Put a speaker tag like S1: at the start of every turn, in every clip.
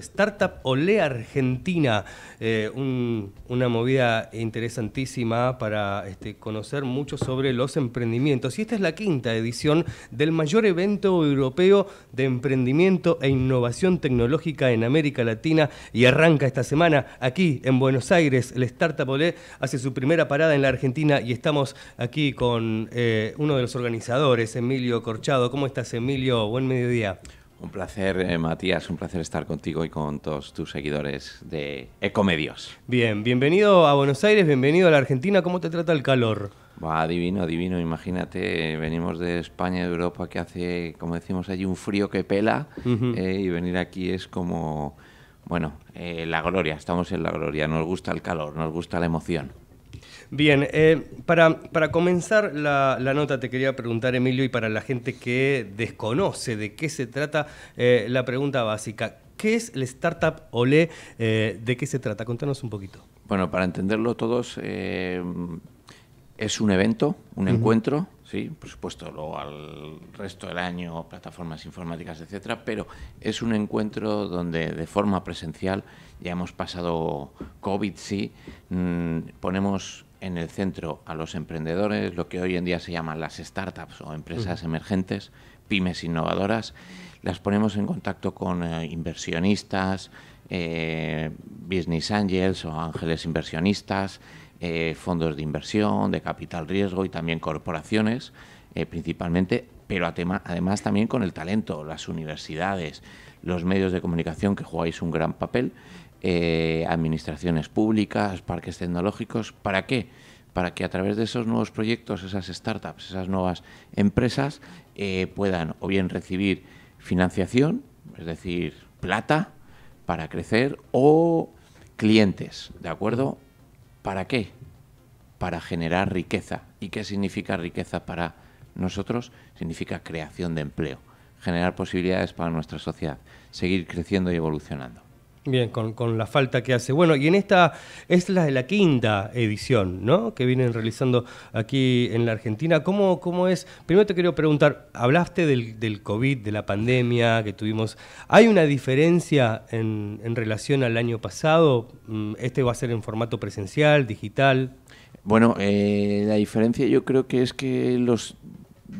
S1: Startup Olé Argentina, eh, una movida interesantísima para este, conocer mucho sobre los emprendimientos. Y esta es la quinta edición del mayor evento europeo de emprendimiento e innovación tecnológica en América Latina y arranca esta semana aquí en Buenos Aires. El Startup Olé hace su primera parada en la Argentina y estamos aquí con eh, uno de los organizadores, Emilio Corchado. ¿Cómo estás, Emilio? Buen mediodía.
S2: Un placer, eh, Matías, un placer estar contigo y con todos tus seguidores de Ecomedios.
S1: Bien, bienvenido a Buenos Aires, bienvenido
S2: a la Argentina. ¿Cómo te trata el calor? Va, divino, divino. Imagínate, venimos de España, de Europa, que hace, como decimos allí, un frío que pela. Eh, y venir aquí es como, bueno, eh, la gloria, estamos en la gloria. Nos gusta el calor, nos gusta la emoción.
S1: Bien, eh, para, comenzar la, nota te quería preguntar, Emilio, y para la gente que desconoce de qué se trata, eh, la pregunta básica, ¿qué es la startup OLE? Eh, ¿De qué se trata? Contanos un poquito.
S2: Bueno, para entenderlo todos, es un evento, un encuentro ¿sí? por supuesto, luego al resto del año, plataformas informáticas, etcétera, pero es un encuentro donde de forma presencial ya hemos pasado COVID, sí, mm, ponemos en el centro a los emprendedores, lo que hoy en día se llaman las startups o empresas emergentes, pymes innovadoras, las ponemos en contacto con eh, inversionistas, eh, business angels o ángeles inversionistas, eh, fondos de inversión, de capital riesgo y también corporaciones, eh, principalmente, pero además también con el talento, las universidades, los medios de comunicación que jugáis un gran papel, eh, administraciones públicas, parques tecnológicos, ¿para qué? Para que a través de esos nuevos proyectos, esas startups, esas nuevas empresas puedan o bien recibir financiación, es decir, plata para crecer, o clientes, ¿de acuerdo? ¿Para qué? Para generar riqueza. ¿Y qué significa riqueza para nosotros? Significa creación de empleo, generar posibilidades para nuestra sociedad, seguir creciendo y evolucionando.
S1: Bien, con, la falta que hace. Bueno, y en esta es la de la quinta edición, ¿no? Que vienen realizando aquí en la Argentina. ¿Cómo, cómo es? Primero te quiero preguntar, hablaste del, del COVID, de la pandemia que tuvimos. ¿Hay una diferencia en, relación al año pasado? Mm, ¿Este va a ser en formato presencial, digital?
S2: Bueno, eh, la diferencia yo creo que es que los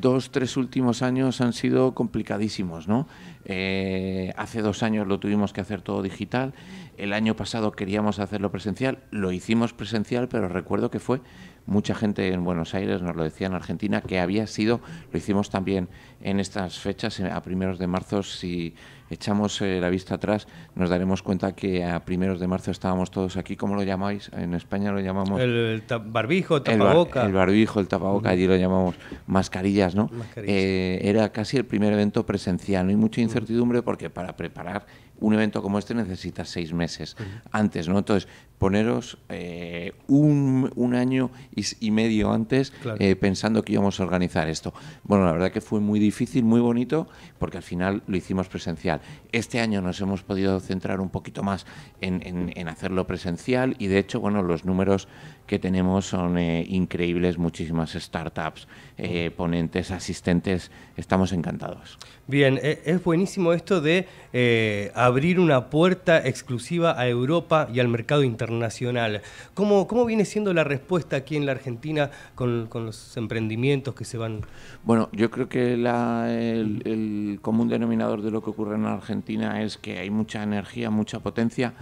S2: dos, tres últimos años han sido complicadísimos, ¿no? Eh, hace dos años lo tuvimos que hacer todo digital, el año pasado queríamos hacerlo presencial, lo hicimos presencial, pero recuerdo que fue mucha gente en Buenos Aires, nos lo decía en Argentina, que había sido, lo hicimos también en estas fechas, a primeros de marzo, si echamos eh, la vista atrás, nos daremos cuenta que a primeros de marzo estábamos todos aquí, ¿cómo lo llamáis? En España lo llamamos...
S1: El, barbijo, el tapaboca.
S2: El, barbijo, el tapaboca, allí lo llamamos mascarillas, ¿no? Eh, era casi el primer evento presencial, no hay mucha incertidumbre porque para preparar un evento como este necesita seis meses antes, ¿no? Entonces, poneros eh, un, año y, medio antes eh, pensando que íbamos a organizar esto. Bueno, la verdad que fue muy difícil, muy bonito, porque al final lo hicimos presencial. Este año nos hemos podido centrar un poquito más en, en hacerlo presencial y, de hecho, bueno, los números que tenemos son eh, increíbles, muchísimas startups, eh, ponentes, asistentes, estamos encantados.
S1: Bien, e, es buenísimo esto de eh, abrir una puerta exclusiva a Europa y al mercado internacional. ¿Cómo, cómo viene siendo la respuesta aquí en la Argentina con, con los emprendimientos que se van?
S2: Bueno, yo creo que la, el, común denominador de lo que ocurre en la Argentina es que hay mucha energía, mucha potencia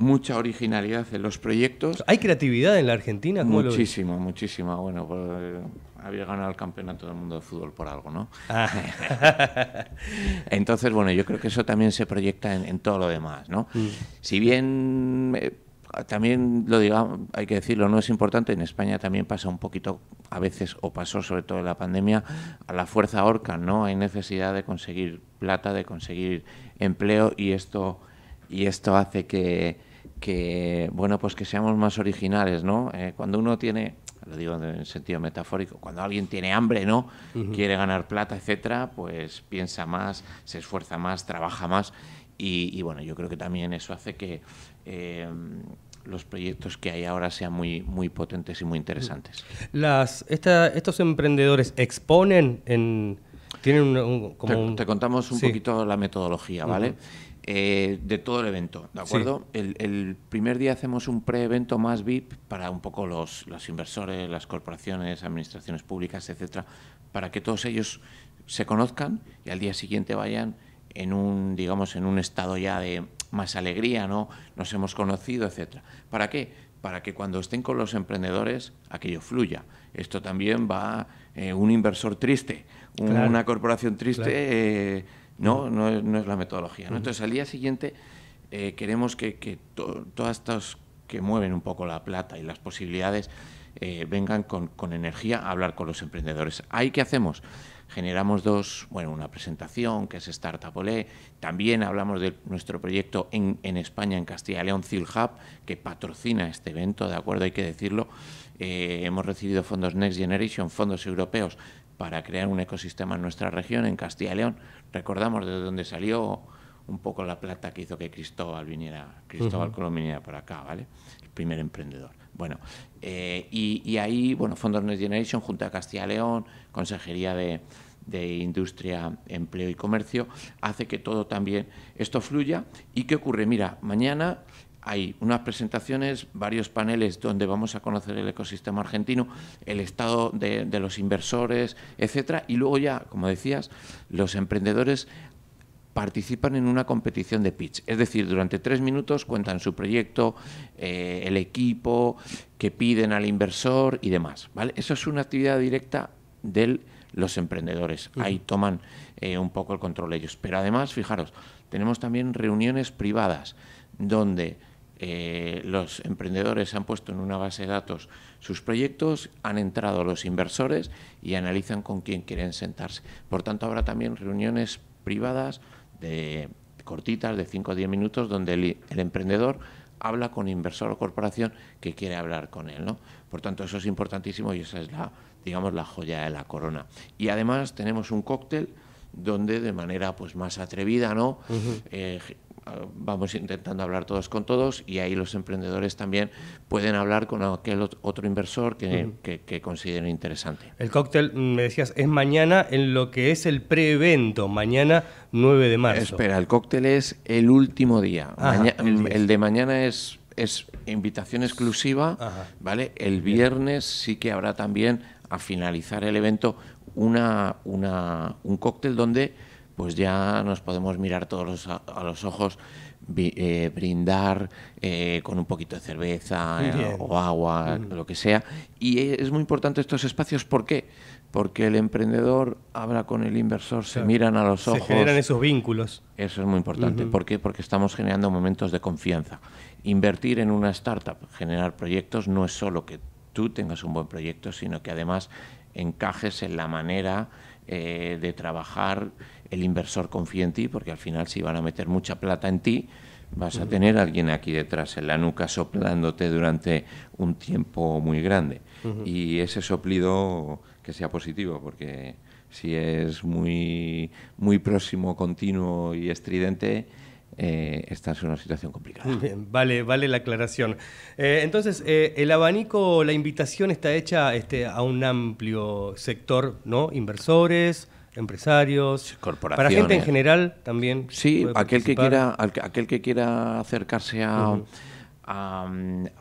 S2: mucha originalidad en los proyectos. ¿Hay creatividad en la Argentina? Muchísima, muchísima. Bueno, pues, eh, había ganado el campeonato del mundo de fútbol por algo, ¿no? Ah. Entonces, bueno, yo creo que eso también se proyecta en, todo lo demás, ¿no? Mm. Si bien... Eh, también lo digamos, hay que decirlo, no es importante. En España también pasa un poquito, a veces, o pasó sobre todo en la pandemia, a la fuerza orca, ¿no? Hay necesidad de conseguir plata, de conseguir empleo, y esto, y esto hace que, que bueno pues que seamos más originales no eh, cuando uno tiene lo digo en sentido metafórico cuando alguien tiene hambre no quiere ganar plata etcétera pues piensa más se esfuerza más trabaja más y, bueno yo creo que también eso hace que eh, los proyectos que hay ahora sean muy, muy potentes y muy interesantes.
S1: Las, ¿Estos emprendedores exponen en,
S2: un, te, contamos un poquito la metodología, ¿vale? Eh, de todo el evento, ¿de acuerdo? El, primer día hacemos un pre-evento más VIP para un poco los, los inversores, las corporaciones, administraciones públicas, etcétera, para que todos ellos se conozcan y al día siguiente vayan en un, digamos, en un estado ya de más alegría, ¿no? Nos hemos conocido, etcétera. ¿Para qué? para que cuando estén con los emprendedores aquello fluya. Esto también va eh, un inversor triste, una corporación triste, eh, no, no es, la metodología. Entonces, al día siguiente eh, queremos que, todas estas que mueven un poco la plata y las posibilidades vengan con, energía a hablar con los emprendedores. ¿Ahí qué hacemos? generamos dos, bueno, una presentación que es Startup Olé, también hablamos de nuestro proyecto en, España, en Castilla León, Cil que patrocina este evento, ¿de acuerdo? Hay que decirlo. Eh, hemos recibido fondos Next Generation, fondos europeos, para crear un ecosistema en nuestra región, en Castilla León. Recordamos de dónde salió un poco la plata que hizo que Cristóbal viniera, Cristóbal Colón viniera por acá, ¿vale? El primer emprendedor. Bueno, eh, y, ahí, bueno, Fondos Next Generation junto a Castilla León, Consejería de, Industria, Empleo y Comercio, hace que todo también esto fluya. ¿Y qué ocurre? Mira, mañana hay unas presentaciones, varios paneles donde vamos a conocer el ecosistema argentino, el estado de, de, los inversores, etcétera, y luego ya, como decías, los emprendedores participan en una competición de pitch. Es decir, durante tres minutos cuentan su proyecto, eh, el equipo, que piden al inversor y demás. ¿vale? Eso es una actividad directa de los emprendedores. Ahí toman eh, un poco el control ellos. Pero además, fijaros, tenemos también reuniones privadas donde eh, los emprendedores han puesto en una base de datos sus proyectos, han entrado los inversores y analizan con quién quieren sentarse. Por tanto, habrá también reuniones privadas de, cortitas, de 5 o 10 minutos, donde el, emprendedor habla con inversor o corporación que quiere hablar con él. ¿no? Por tanto, eso es importantísimo y esa es la, digamos, la joya de la corona. Y además tenemos un cóctel donde de manera pues más atrevida, ¿no? Ah, vamos intentando hablar todos con todos y ahí los emprendedores también pueden hablar con aquel otro inversor que, consideren interesante.
S1: El cóctel, mm, me decías, es mañana en lo que es
S2: el pre-evento, mañana 9 de marzo. Espera, el cóctel es el último día. Mm, el, de mañana es es invitación exclusiva, ¿vale? El viernes sí que habrá también, a finalizar el evento, una, una, un cóctel donde pues ya nos podemos mirar todos a, los ojos, eh, brindar eh, con un poquito de cerveza eh, o agua, mm. lo que sea. Y es muy importante estos espacios, ¿por qué? Porque el emprendedor habla con el inversor, se miran a los ojos. Se generan esos vínculos. Eso es muy importante. ¿Por qué? Porque estamos generando momentos de confianza. Invertir en una startup, generar proyectos, no es solo que tú tengas un buen proyecto, sino que además encajes en la manera eh, de trabajar, el inversor confía en ti, porque al final si van a meter mucha plata en ti, vas a tener alguien aquí detrás en la nuca soplándote durante un tiempo muy grande. Y ese soplido que sea positivo, porque si es muy, muy próximo, continuo y estridente, eh, estás en una situación complicada.
S1: vale, vale la aclaración. Eh, entonces, eh, el abanico, la invitación está hecha este, a un amplio sector, ¿no? Inversores, empresarios, corporaciones. Para gente en general también. Sí, aquel que, quiera,
S2: aquel que quiera acercarse A,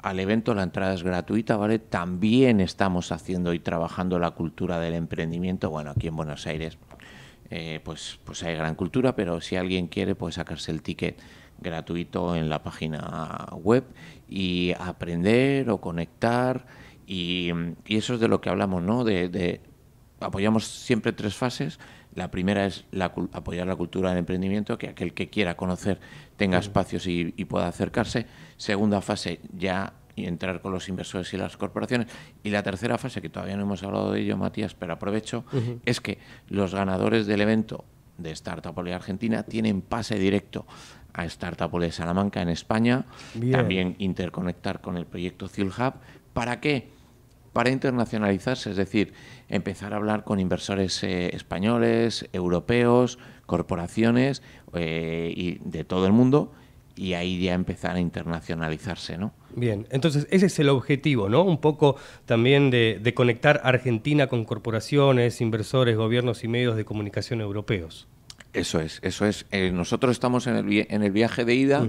S2: al evento, la entrada es gratuita, ¿vale? También estamos haciendo y trabajando la cultura del emprendimiento, bueno, aquí en Buenos Aires eh, pues, pues hay gran cultura, pero si alguien quiere puede sacarse el ticket gratuito en la página web y aprender o conectar. Y, y eso es de lo que hablamos, ¿no? De, apoyamos siempre tres fases. La primera es la, apoyar la cultura del emprendimiento, que aquel que quiera conocer tenga espacios y, y pueda acercarse. Segunda fase, ya entrar con los inversores y las corporaciones. Y la tercera fase, que todavía no hemos hablado de ello, Matías, pero aprovecho, es que los ganadores del evento de Startup Ole Argentina tienen pase directo a Startup Ole Salamanca en España, también interconectar con el proyecto Thiel Hub. ¿Para qué? Para internacionalizarse, es decir, empezar a hablar con inversores eh, españoles, europeos, corporaciones eh, y de todo el mundo y ahí ya empezar a internacionalizarse, ¿no?
S1: Bien, entonces ese es el objetivo, ¿no? Un poco también de, conectar Argentina con corporaciones, inversores, gobiernos y medios de comunicación europeos.
S2: Eso es, eso es. Eh, nosotros estamos en el, viaje de ida.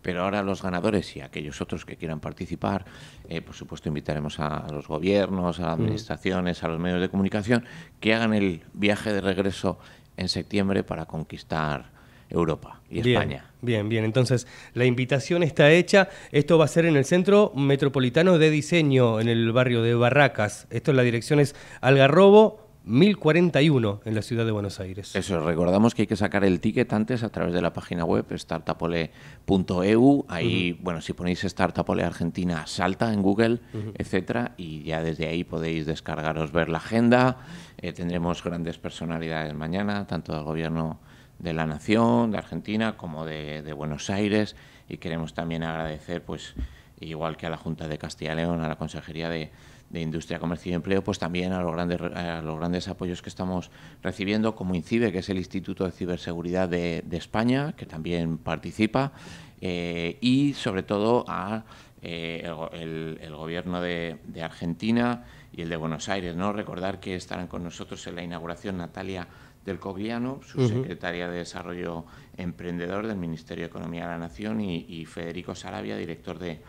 S2: pero ahora los ganadores y aquellos otros que quieran participar, eh, por supuesto invitaremos a, los gobiernos, a las administraciones, a los medios de comunicación, que hagan el viaje de regreso en septiembre para conquistar Europa y bien, España.
S1: Bien, bien. Entonces, la invitación está hecha. Esto va a ser en el Centro Metropolitano de Diseño, en el barrio de Barracas. Esto es la dirección es Algarrobo. 1041 en la ciudad de Buenos
S2: Aires. Eso, recordamos que hay que sacar el ticket antes a través de la página web startupole.eu. Ahí, bueno, si ponéis Startupole Argentina, salta en Google, etcétera, y ya desde ahí podéis descargaros, ver la agenda. Eh, tendremos grandes personalidades mañana, tanto del gobierno de la nación, de Argentina, como de, Buenos Aires. Y queremos también agradecer, pues, igual que a la Junta de Castilla y León, a la Consejería de, Industria, Comercio y Empleo, pues también a los, grandes, a los grandes apoyos que estamos recibiendo, como INCIBE, que es el Instituto de Ciberseguridad de, España, que también participa, eh, y sobre todo a eh, Gobierno de Argentina y el de Buenos Aires. ¿no? Recordar que estarán con nosotros en la inauguración Natalia del Cogliano, su de Desarrollo Emprendedor del Ministerio de Economía de la Nación, y, Federico Sarabia, director de,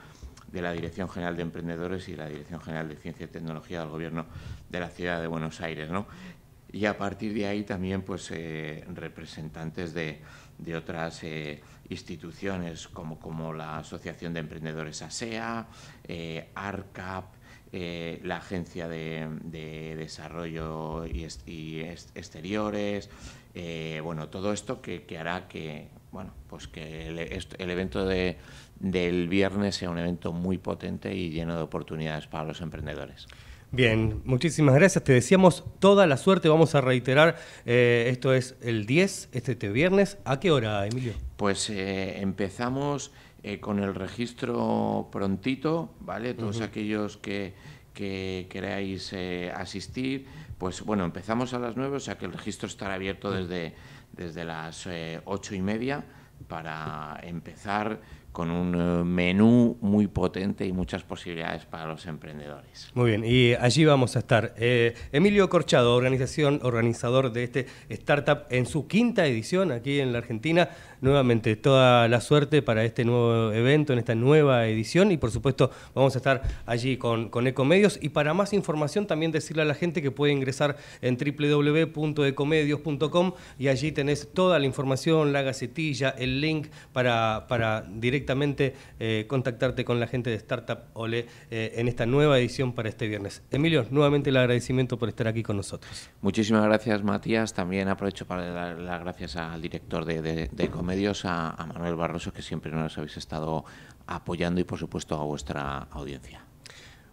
S2: la Dirección General de Emprendedores y la Dirección General de Ciencia y Tecnología del Gobierno de la Ciudad de Buenos Aires. ¿no? Y a partir de ahí también pues, eh, representantes de, otras eh, instituciones como, como la Asociación de Emprendedores ASEA, e eh, ARCAP, eh, la Agencia de, Desarrollo y, Exteriores, eh, bueno, todo esto que, hará que, bueno, pues que el, el evento de, del viernes sea un evento muy potente y lleno de oportunidades para los emprendedores.
S1: Bien, muchísimas gracias. Te decíamos toda la suerte. Vamos a reiterar, eh,
S2: esto es el 10, este, este viernes. ¿A qué hora, Emilio? Pues eh, empezamos eh, con el registro prontito, ¿vale? Todos aquellos que, que queráis asistir, pues bueno, empezamos a las 9, o sea que el registro estará abierto desde, desde las ocho y media para empezar con un eh, menú muy potente y muchas posibilidades para los emprendedores. Muy
S1: bien, y allí vamos a estar. Eh, Emilio Corchado, organización, organizador de este startup en su quinta edición aquí en la Argentina nuevamente toda la suerte para este nuevo evento, en esta nueva edición y por supuesto vamos a estar allí con, con Ecomedios y para más información también decirle a la gente que puede ingresar en www.ecomedios.com y allí tenés toda la información, la gacetilla, el link para, para directamente eh, contactarte con la gente de Startup Ole eh, en esta nueva edición para este
S2: viernes. Emilio, nuevamente el agradecimiento por estar aquí con nosotros. Muchísimas gracias Matías, también aprovecho para dar las gracias al director de Ecomedios medios, a, Manuel Barroso, que siempre nos habéis estado apoyando y, por supuesto, a vuestra audiencia.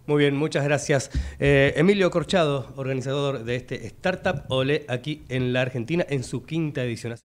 S2: Muy bien, muchas gracias.
S1: Eh, Emilio Corchado, organizador de este Startup Ole aquí en la Argentina en su quinta edición.